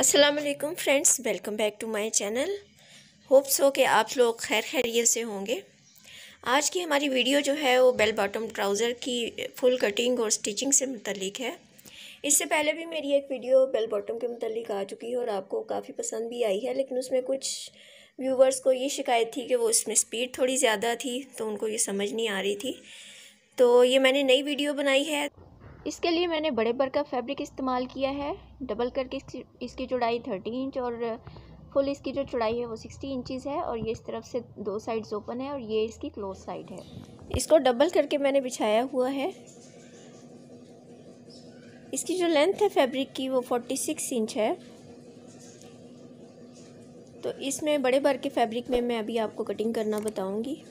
असलकम friends welcome back to my channel hopes हो कि आप लोग खैर खैरियत से होंगे आज की हमारी वीडियो जो है वो बेल बॉटम ट्राउज़र की फुल कटिंग और स्टिचिंग से मुतलिक है इससे पहले भी मेरी एक वीडियो बेल बॉटम के मतलब आ चुकी है और आपको काफ़ी पसंद भी आई है लेकिन उसमें कुछ व्यूवर्स को ये शिकायत थी कि वो उसमें स्पीड थोड़ी ज़्यादा थी तो उनको ये समझ नहीं आ रही थी तो ये मैंने नई वीडियो बनाई है इसके लिए मैंने बड़े बर का फैब्रिक इस्तेमाल किया है डबल करके इसकी चौड़ाई थर्टी इंच और फुल इसकी जो चौड़ाई है वो सिक्सटी इंचज़ है और ये इस तरफ से दो साइड्स ओपन है और ये इसकी क्लोज साइड है इसको डबल करके मैंने बिछाया हुआ है इसकी जो लेंथ है फैब्रिक की वो फोर्टी सिक्स इंच है तो इसमें बड़े भर के फैब्रिक में मैं अभी आपको कटिंग करना बताऊँगी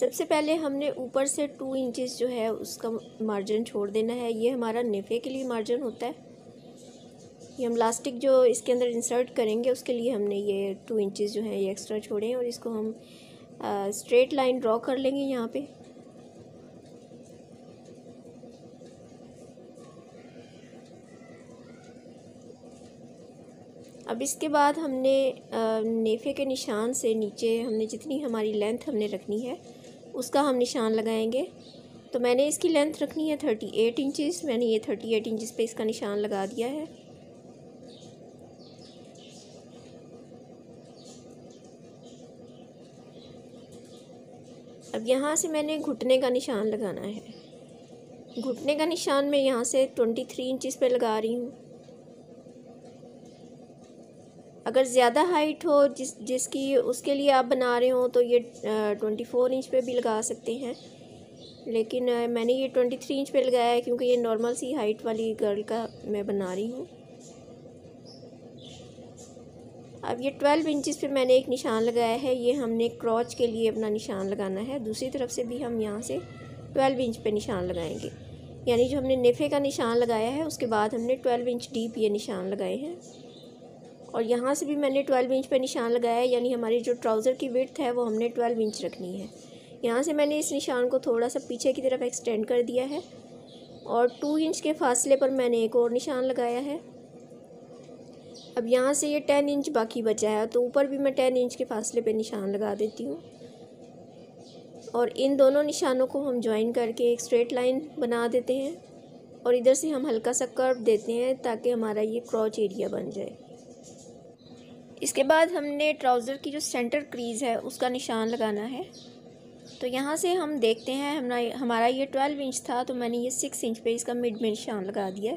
सबसे पहले हमने ऊपर से टू इंचेस जो है उसका मार्जिन छोड़ देना है ये हमारा नेफे के लिए मार्जिन होता है ये हम लास्टिक जो इसके अंदर इंसर्ट करेंगे उसके लिए हमने ये टू इंचेस जो है ये एक्स्ट्रा छोड़े हैं और इसको हम स्ट्रेट लाइन ड्रॉ कर लेंगे यहाँ पर अब इसके बाद हमने नेफ़े के निशान से नीचे हमने जितनी हमारी लेंथ हमने रखनी है उसका हम निशान लगाएंगे तो मैंने इसकी लेंथ रखनी है थर्टी एट इंचज़ मैंने ये थर्टी एट इंचज़ पर इसका निशान लगा दिया है अब यहाँ से मैंने घुटने का निशान लगाना है घुटने का निशान मैं यहाँ से ट्वेंटी थ्री इंचज़ पे लगा रही हूँ अगर ज़्यादा हाइट हो जिस जिसकी उसके लिए आप बना रहे हो तो ये ट्वेंटी फ़ोर इंच पे भी लगा सकते हैं लेकिन मैंने ये ट्वेंटी थ्री इंच पे लगाया है क्योंकि ये नॉर्मल सी हाइट वाली गर्ल का मैं बना रही हूँ अब ये ट्वेल्व इंचज़ पे मैंने एक निशान लगाया है ये हमने क्रॉच के लिए अपना निशान लगाना है दूसरी तरफ से भी हम यहाँ से ट्वेल्व इंच पर निशान लगाएँगे यानी जो हमने नेफे का निशान लगाया है उसके बाद हमने ट्वेल्व इंच डीप ये निशान लगाए हैं और यहाँ से भी मैंने ट्वेल्व इंच पर निशान लगाया है यानी हमारी जो ट्राउज़र की विथ है वो हमने ट्वेल्व इंच रखनी है यहाँ से मैंने इस निशान को थोड़ा सा पीछे की तरफ एक्सटेंड कर दिया है और टू इंच के फासले पर मैंने एक और निशान लगाया है अब यहाँ से ये टेन इंच बाकी बचा है तो ऊपर भी मैं टेन इंच के फासले पर निशान लगा देती हूँ और इन दोनों निशानों को हम ज्वाइन करके एक स्ट्रेट लाइन बना देते हैं और इधर से हम हल्का सा कर्व देते हैं ताकि हमारा ये क्रॉच एरिया बन जाए इसके बाद हमने ट्राउज़र की जो सेंटर क्रीज़ है उसका निशान लगाना है तो यहाँ से हम देखते हैं हमारा हमारा ये ट्वेल्व इंच था तो मैंने ये सिक्स इंच पे इसका मिड में निशान लगा दिया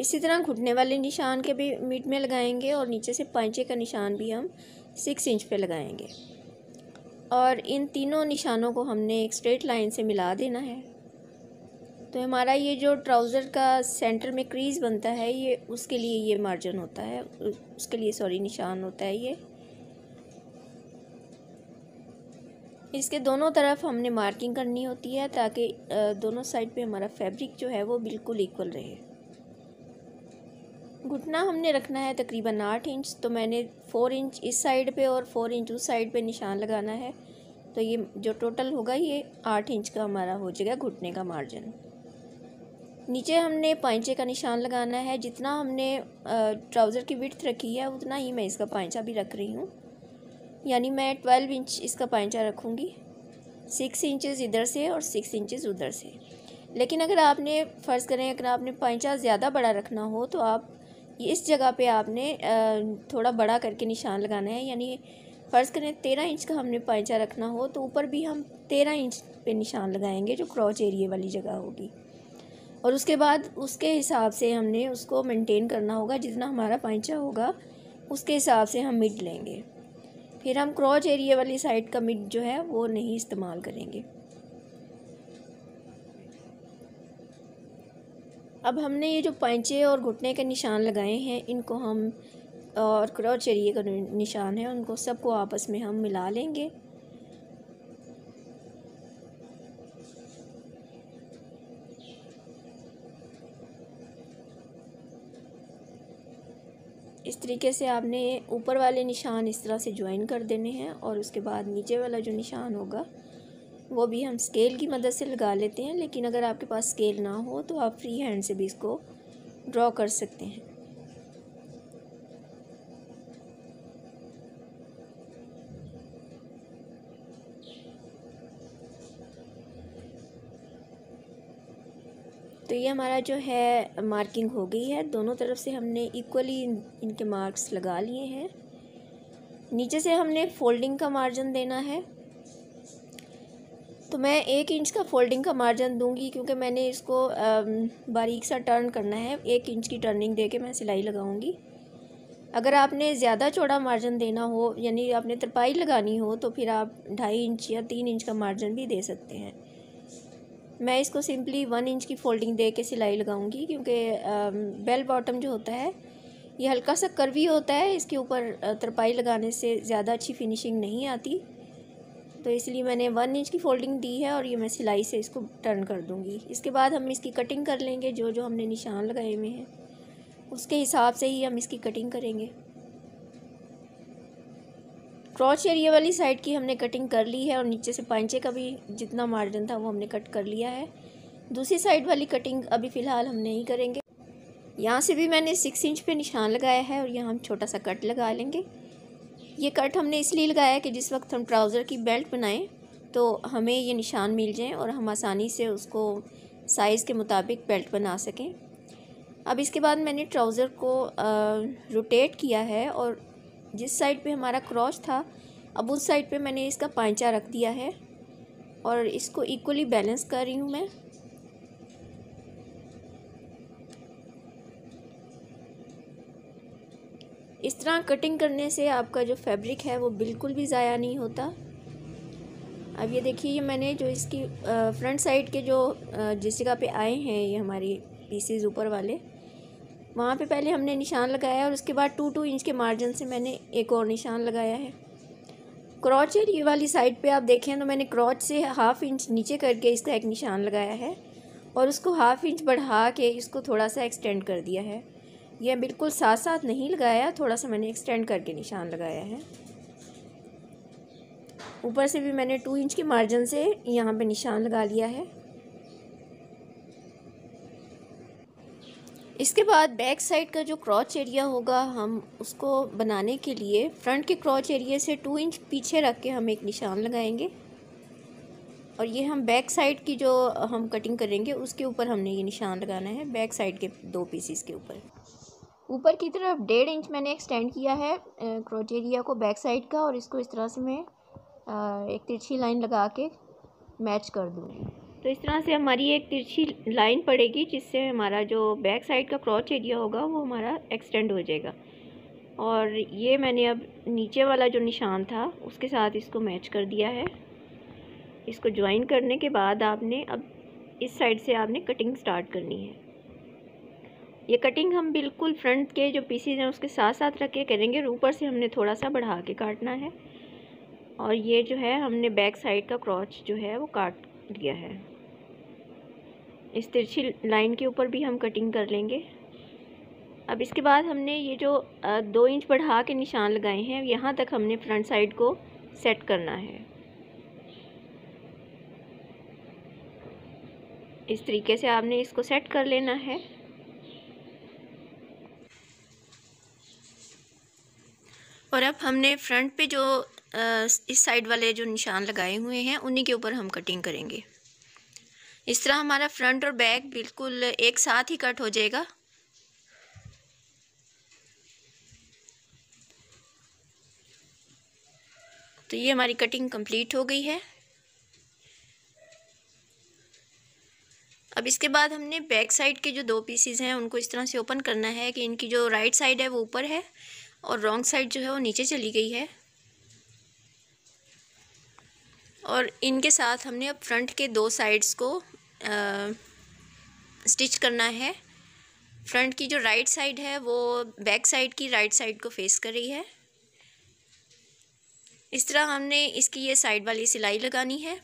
इसी तरह घुटने वाले निशान के भी मिड में लगाएंगे और नीचे से पांचे का निशान भी हम सिक्स इंच पे लगाएंगे और इन तीनों निशानों को हमने एक स्ट्रेट लाइन से मिला देना है तो हमारा ये जो ट्राउज़र का सेंटर में क्रीज बनता है ये उसके लिए ये मार्जिन होता है उसके लिए सॉरी निशान होता है ये इसके दोनों तरफ हमने मार्किंग करनी होती है ताकि दोनों साइड पे हमारा फैब्रिक जो है वो बिल्कुल इक्वल रहे घुटना हमने रखना है तकरीबन आठ इंच तो मैंने फ़ोर इंच इस साइड पे और फ़ोर इंच उस साइड पे निशान लगाना है तो ये जो टोटल होगा ये आठ इंच का हमारा हो जाएगा घुटने का मार्जिन नीचे हमने पाइचे का निशान लगाना है जितना हमने ट्राउज़र की विथ रखी है उतना ही मैं इसका पाइचा भी रख रही हूँ यानी मैं ट्वेल्व इंच इसका पाइचा रखूँगी सिक्स इंचेस इधर से और सिक्स इंचेस उधर से लेकिन अगर आपने फ़र्ज़ करें अगर आपने पाइचा ज़्यादा बड़ा रखना हो तो आप इस जगह पे आपने थोड़ा बड़ा करके निशान लगाना है यानी फ़र्ज़ करें तेरह इंच का हमने पाइचा रखना हो तो ऊपर भी हम तेरह इंच पे निशान लगाएंगे जो क्रॉच एरिए वाली जगह होगी और उसके बाद उसके हिसाब से हमने उसको मेंटेन करना होगा जितना हमारा पैंचा होगा उसके हिसाब से हम मिड लेंगे फिर हम क्रॉच एरिया वाली साइड का मिड जो है वो नहीं इस्तेमाल करेंगे अब हमने ये जो पैंचे और घुटने के निशान लगाए हैं इनको हम और क्रॉच एरिए का निशान है उनको सबको आपस में हम मिला लेंगे इस तरीके से आपने ऊपर वाले निशान इस तरह से ज्वाइन कर देने हैं और उसके बाद नीचे वाला जो निशान होगा वो भी हम स्केल की मदद से लगा लेते हैं लेकिन अगर आपके पास स्केल ना हो तो आप फ्री हैंड से भी इसको ड्रॉ कर सकते हैं तो ये हमारा जो है मार्किंग हो गई है दोनों तरफ से हमने इक्वली इनके मार्क्स लगा लिए हैं नीचे से हमने फोल्डिंग का मार्जिन देना है तो मैं एक इंच का फोल्डिंग का मार्जिन दूंगी क्योंकि मैंने इसको बारीक सा टर्न करना है एक इंच की टर्निंग दे के मैं सिलाई लगाऊंगी अगर आपने ज़्यादा चौड़ा मार्जिन देना हो यानी आपने तरपाई लगानी हो तो फिर आप ढाई इंच या तीन इंच का मार्जिन भी दे सकते हैं मैं इसको सिंपली वन इंच की फोल्डिंग दे के सिलाई लगाऊंगी क्योंकि बेल बॉटम जो होता है ये हल्का सा करवी होता है इसके ऊपर तरपाई लगाने से ज़्यादा अच्छी फिनिशिंग नहीं आती तो इसलिए मैंने वन इंच की फोल्डिंग दी है और ये मैं सिलाई से इसको टर्न कर दूँगी इसके बाद हम इसकी कटिंग कर लेंगे जो जो हमने निशान लगाए हुए हैं उसके हिसाब से ही हम इसकी कटिंग करेंगे क्रॉच एरिया वाली साइड की हमने कटिंग कर ली है और नीचे से पाइचे का भी जितना मार्जिन था वो हमने कट कर लिया है दूसरी साइड वाली कटिंग अभी फ़िलहाल हम नहीं करेंगे यहाँ से भी मैंने सिक्स इंच पे निशान लगाया है और यहाँ हम छोटा सा कट लगा लेंगे ये कट हमने इसलिए लगाया कि जिस वक्त हम ट्राउज़र की बेल्ट बनाएं तो हमें ये निशान मिल जाएँ और हम आसानी से उसको साइज़ के मुताबिक बेल्ट बना सकें अब इसके बाद मैंने ट्राउज़र को रोटेट किया है और जिस साइड पे हमारा क्रॉस था अब उस साइड पे मैंने इसका पाइचा रख दिया है और इसको इक्वली बैलेंस कर रही हूँ मैं इस तरह कटिंग करने से आपका जो फैब्रिक है वो बिल्कुल भी ज़ाया नहीं होता अब ये देखिए ये मैंने जो इसकी फ्रंट साइड के जो जिस जगह पे आए हैं ये हमारी पीसीज ऊपर वाले वहाँ पे पहले हमने निशान लगाया और उसके बाद टू टू इंच के मार्जिन से मैंने एक और निशान लगाया है क्रॉच ये वाली साइड पे आप देखें तो मैंने क्रॉच से हाफ़ इंच नीचे करके इसका एक निशान लगाया है और उसको हाफ़ इंच बढ़ा के इसको थोड़ा सा एक्सटेंड कर दिया है यह बिल्कुल साथ साथ नहीं लगाया थोड़ा सा मैंने एक्सटेंड करके निशान लगाया है ऊपर से भी मैंने टू इंच के मार्जिन से यहाँ पे निशान लगा लिया है इसके बाद बैक साइड का जो क्रॉच एरिया होगा हम उसको बनाने के लिए फ्रंट के क्रॉच एरिया से टू इंच पीछे रख के हम एक निशान लगाएंगे और ये हम बैक साइड की जो हम कटिंग करेंगे उसके ऊपर हमने ये निशान लगाना है बैक साइड के दो पीसीस के ऊपर ऊपर की तरफ डेढ़ इंच मैंने एक्सटेंड किया है क्रॉच एरिया को बैक साइड का और इसको इस तरह से मैं एक तिरछी लाइन लगा के मैच कर दूँगी तो इस तरह से हमारी एक तिरछी लाइन पड़ेगी जिससे हमारा जो बैक साइड का क्रॉच एरिया होगा वो हमारा एक्सटेंड हो जाएगा और ये मैंने अब नीचे वाला जो निशान था उसके साथ इसको मैच कर दिया है इसको ज्वाइन करने के बाद आपने अब इस साइड से आपने कटिंग स्टार्ट करनी है ये कटिंग हम बिल्कुल फ्रंट के जो पीसीज हैं उसके साथ साथ रख के करेंगे ऊपर से हमने थोड़ा सा बढ़ा के काटना है और ये जो है हमने बैक साइड का क्रॉच जो है वो काट दिया है इस तिरछी लाइन के ऊपर भी हम कटिंग कर लेंगे अब इसके बाद हमने ये जो दो इंच बढ़ा के निशान लगाए हैं यहाँ तक हमने फ्रंट साइड को सेट करना है इस तरीके से आपने इसको सेट कर लेना है और अब हमने फ्रंट पे जो इस साइड वाले जो निशान लगाए हुए हैं उन्हीं के ऊपर हम कटिंग करेंगे इस तरह हमारा फ्रंट और बैक बिल्कुल एक साथ ही कट हो जाएगा तो ये हमारी कटिंग कंप्लीट हो गई है अब इसके बाद हमने बैक साइड के जो दो पीसीज हैं उनको इस तरह से ओपन करना है कि इनकी जो राइट साइड है वो ऊपर है और रॉन्ग साइड जो है वो नीचे चली गई है और इनके साथ हमने अब फ्रंट के दो साइड्स को स्टिच करना है फ्रंट की जो राइट साइड है वो बैक साइड की राइट साइड को फेस कर रही है इस तरह हमने इसकी ये साइड वाली सिलाई लगानी है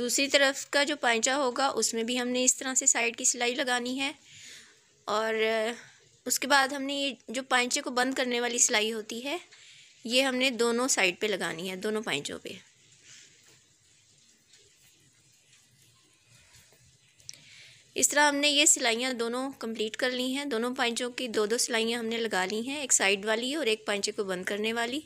दूसरी तरफ का जो पैंचा होगा उसमें भी हमने इस तरह से साइड की सिलाई लगानी है और उसके बाद हमने ये जो पैंचे को बंद करने वाली सिलाई होती है ये हमने दोनों साइड पे लगानी है दोनों पैंचों पे इस तरह हमने ये सिलाइयाँ दोनों कंप्लीट कर ली हैं दोनों पैंचों की दो दो सिलाइयाँ हमने लगा ली हैं एक साइड वाली और एक पैंचे को बंद करने वाली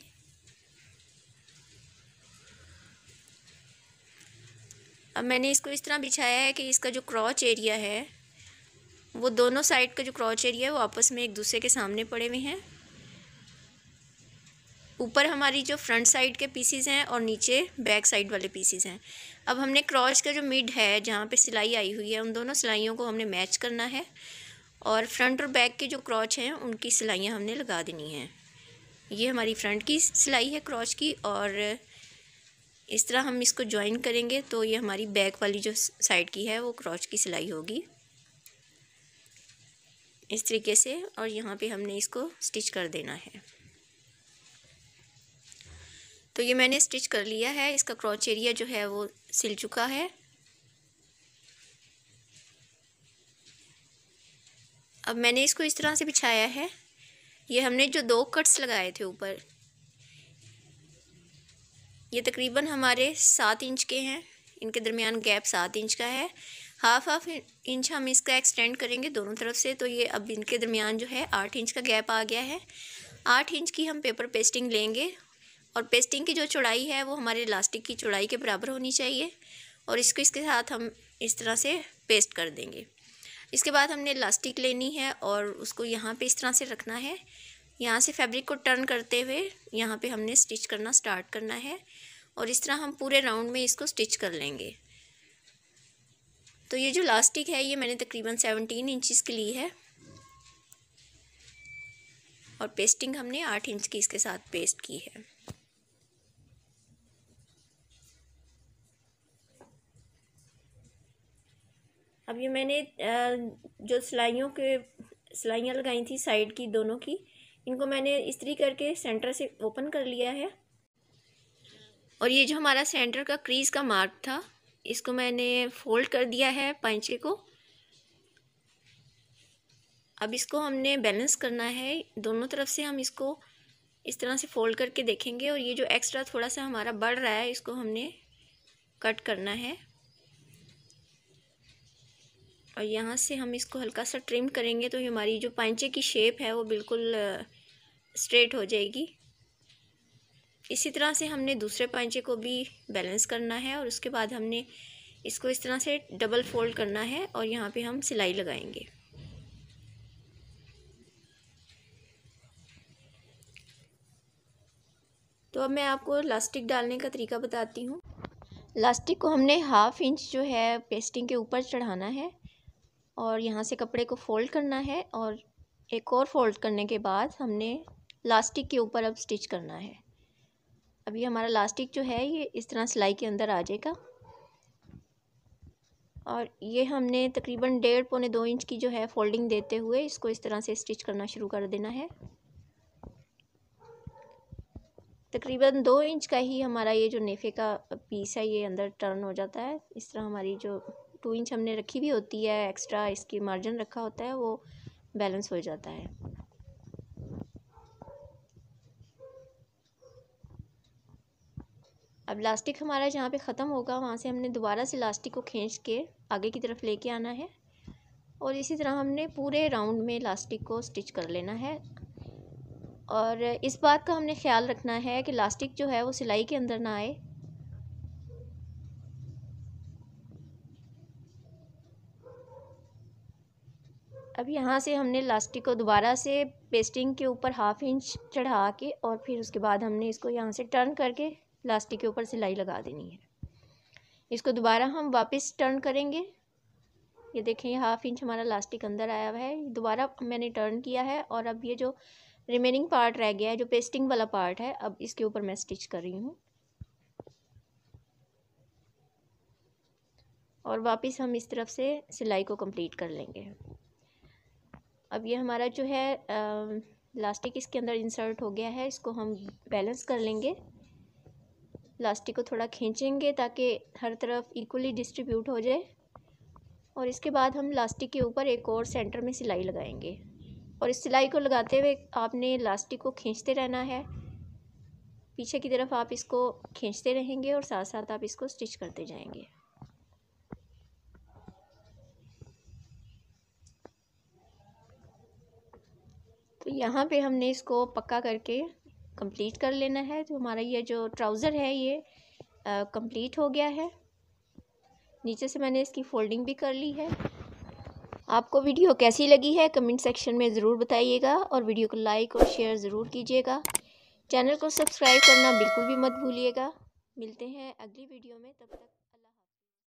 अब मैंने इसको इस तरह बिछाया है कि इसका जो क्रॉच एरिया है वो दोनों साइड का जो क्रॉच एरिया है वो आपस में एक दूसरे के सामने पड़े हुए हैं ऊपर हमारी जो फ्रंट साइड के पीसीज हैं और नीचे बैक साइड वाले पीसीज हैं अब हमने क्रॉच का जो मिड है जहाँ पे सिलाई आई हुई है उन दोनों सिलाइयों को हमने मैच करना है और फ्रंट और बैक के जो क्रॉच हैं उनकी सिलाइयाँ हमने लगा देनी हैं ये हमारी फ्रंट की सिलाई है क्रॉच की और इस तरह हम इसको ज्वाइन करेंगे तो ये हमारी बैक वाली जो साइड की है वो क्रॉच की सिलाई होगी इस तरीके से और यहाँ पे हमने इसको स्टिच कर देना है तो ये मैंने स्टिच कर लिया है इसका क्रॉच एरिया जो है वो सिल चुका है अब मैंने इसको इस तरह से बिछाया है ये हमने जो दो कट्स लगाए थे ऊपर ये तकरीबन हमारे सात इंच के हैं इनके दरमियान गैप सात इंच का है हाफ हाफ इंच हम इसका एक्सटेंड करेंगे दोनों तरफ से तो ये अब इनके दरमियान जो है आठ इंच का गैप आ गया है आठ इंच की हम पेपर पेस्टिंग लेंगे और पेस्टिंग की जो चौड़ाई है वो हमारे इलास्टिक की चौड़ाई के बराबर होनी चाहिए और इसको इसके साथ हम इस तरह से पेस्ट कर देंगे इसके बाद हमने इलास्टिक लेनी है और उसको यहाँ पे इस तरह से रखना है यहाँ से फैब्रिक को टर्न करते हुए यहाँ पे हमने स्टिच करना स्टार्ट करना है और इस तरह हम पूरे राउंड में इसको स्टिच कर लेंगे तो ये जो लास्टिक है ये मैंने तकरीबन सेवनटीन इंचज़ की ली है और पेस्टिंग हमने आठ इंच की इसके साथ पेस्ट की है अब ये मैंने जो सिलाइयों के सिलाइयाँ लगाई थी साइड की दोनों की इनको मैंने इस्त्री करके सेंटर से ओपन कर लिया है और ये जो हमारा सेंटर का क्रीज़ का मार्क था इसको मैंने फोल्ड कर दिया है पंचे को अब इसको हमने बैलेंस करना है दोनों तरफ से हम इसको इस तरह से फोल्ड करके देखेंगे और ये जो एक्स्ट्रा थोड़ा सा हमारा बढ़ रहा है इसको हमने कट करना है और यहाँ से हम इसको हल्का सा ट्रिम करेंगे तो हमारी जो पैंचे की शेप है वो बिल्कुल स्ट्रेट हो जाएगी इसी तरह से हमने दूसरे पैंचे को भी बैलेंस करना है और उसके बाद हमने इसको इस तरह से डबल फोल्ड करना है और यहाँ पे हम सिलाई लगाएंगे तो अब मैं आपको लास्टिक डालने का तरीका बताती हूँ लास्टिक को हमने हाफ़ इंच जो है पेस्टिंग के ऊपर चढ़ाना है और यहाँ से कपड़े को फ़ोल्ड करना है और एक और फोल्ड करने के बाद हमने लास्टिक के ऊपर अब स्टिच करना है अभी हमारा लास्टिक जो है ये इस तरह सिलाई के अंदर आ जाएगा और ये हमने तकरीबन डेढ़ पौने दो इंच की जो है फोल्डिंग देते हुए इसको इस तरह से स्टिच करना शुरू कर देना है तकरीबन दो इंच का ही हमारा ये जो नेफे का पीस है ये अंदर टर्न हो जाता है इस तरह हमारी जो टू इंच हमने रखी हुई होती है एक्स्ट्रा इसकी मार्जिन रखा होता है वो बैलेंस हो जाता है अब लास्टिक हमारा जहाँ पे ख़त्म होगा वहाँ से हमने दोबारा से लास्टिक को खींच के आगे की तरफ लेके आना है और इसी तरह हमने पूरे राउंड में लास्टिक को स्टिच कर लेना है और इस बात का हमने ख्याल रखना है कि लास्टिक जो है वो सिलाई के अंदर ना आए अब यहाँ से हमने लास्टिक को दोबारा से पेस्टिंग के ऊपर हाफ इंच चढ़ा के और फिर उसके बाद हमने इसको यहाँ से टर्न करके लास्टिक के ऊपर सिलाई लगा देनी है इसको दोबारा हम वापस टर्न करेंगे ये देखें ये हाफ इंच हमारा लास्टिक अंदर आया हुआ है दोबारा मैंने टर्न किया है और अब ये जो रिमेनिंग पार्ट रह गया है जो पेस्टिंग वाला पार्ट है अब इसके ऊपर मैं स्टिच कर रही हूँ और वापस हम इस तरफ से सिलाई को कंप्लीट कर लेंगे अब ये हमारा जो है प्लास्टिक इसके अंदर इंसर्ट हो गया है इसको हम बैलेंस कर लेंगे लास्टिक को थोड़ा खींचेंगे ताकि हर तरफ इक्वली डिस्ट्रीब्यूट हो जाए और इसके बाद हम लास्टिक के ऊपर एक और सेंटर में सिलाई लगाएंगे और इस सिलाई को लगाते हुए आपने लास्टिक को खींचते रहना है पीछे की तरफ आप इसको खींचते रहेंगे और साथ साथ आप इसको स्टिच करते जाएंगे यहाँ पे हमने इसको पक्का करके कंप्लीट कर लेना है तो हमारा ये जो ट्राउज़र है ये कंप्लीट हो गया है नीचे से मैंने इसकी फोल्डिंग भी कर ली है आपको वीडियो कैसी लगी है कमेंट सेक्शन में ज़रूर बताइएगा और वीडियो को लाइक और शेयर ज़रूर कीजिएगा चैनल को सब्सक्राइब करना बिल्कुल भी मत भूलिएगा मिलते हैं अगली वीडियो में तब तक